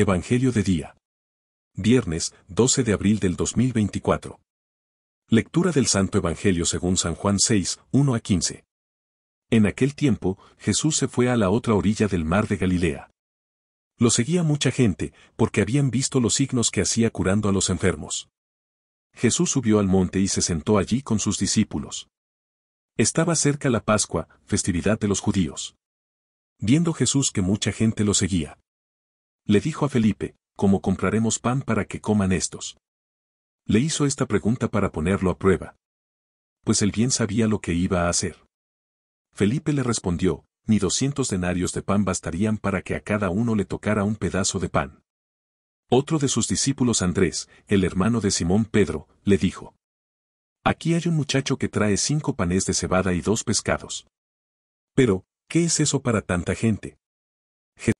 Evangelio de Día. Viernes, 12 de abril del 2024. Lectura del Santo Evangelio según San Juan 6, 1 a 15. En aquel tiempo, Jesús se fue a la otra orilla del mar de Galilea. Lo seguía mucha gente, porque habían visto los signos que hacía curando a los enfermos. Jesús subió al monte y se sentó allí con sus discípulos. Estaba cerca la Pascua, festividad de los judíos. Viendo Jesús que mucha gente lo seguía, le dijo a Felipe, ¿cómo compraremos pan para que coman estos? Le hizo esta pregunta para ponerlo a prueba. Pues él bien sabía lo que iba a hacer. Felipe le respondió, ni doscientos denarios de pan bastarían para que a cada uno le tocara un pedazo de pan. Otro de sus discípulos Andrés, el hermano de Simón Pedro, le dijo, Aquí hay un muchacho que trae cinco panes de cebada y dos pescados. Pero, ¿qué es eso para tanta gente?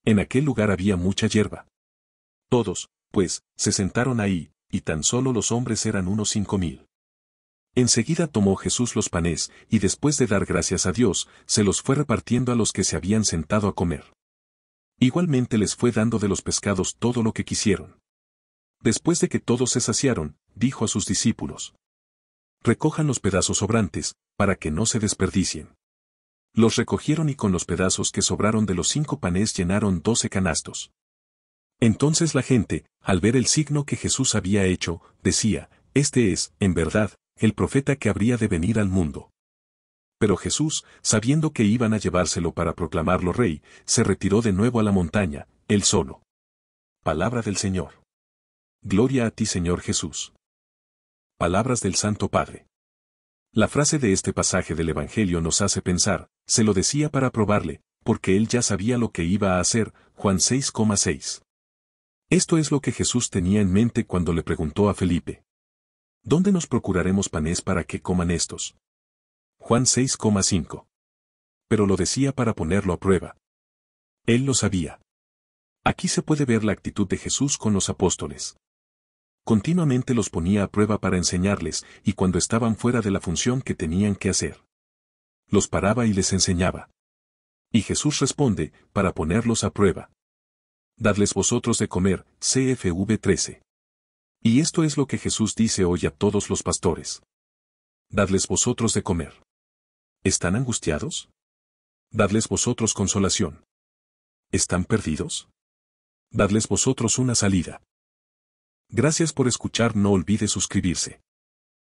En aquel lugar había mucha hierba. Todos, pues, se sentaron ahí, y tan solo los hombres eran unos cinco mil. Enseguida tomó Jesús los panes, y después de dar gracias a Dios, se los fue repartiendo a los que se habían sentado a comer. Igualmente les fue dando de los pescados todo lo que quisieron. Después de que todos se saciaron, dijo a sus discípulos, Recojan los pedazos sobrantes, para que no se desperdicien. Los recogieron y con los pedazos que sobraron de los cinco panes llenaron doce canastos. Entonces la gente, al ver el signo que Jesús había hecho, decía, Este es, en verdad, el profeta que habría de venir al mundo. Pero Jesús, sabiendo que iban a llevárselo para proclamarlo rey, se retiró de nuevo a la montaña, él solo. Palabra del Señor. Gloria a ti Señor Jesús. Palabras del Santo Padre. La frase de este pasaje del Evangelio nos hace pensar, se lo decía para probarle, porque él ya sabía lo que iba a hacer, Juan 6,6. Esto es lo que Jesús tenía en mente cuando le preguntó a Felipe. ¿Dónde nos procuraremos panes para que coman estos? Juan 6,5. Pero lo decía para ponerlo a prueba. Él lo sabía. Aquí se puede ver la actitud de Jesús con los apóstoles. Continuamente los ponía a prueba para enseñarles, y cuando estaban fuera de la función que tenían que hacer. Los paraba y les enseñaba. Y Jesús responde, para ponerlos a prueba. Dadles vosotros de comer, CFV 13. Y esto es lo que Jesús dice hoy a todos los pastores. Dadles vosotros de comer. ¿Están angustiados? Dadles vosotros consolación. ¿Están perdidos? Dadles vosotros una salida. Gracias por escuchar, no olvide suscribirse.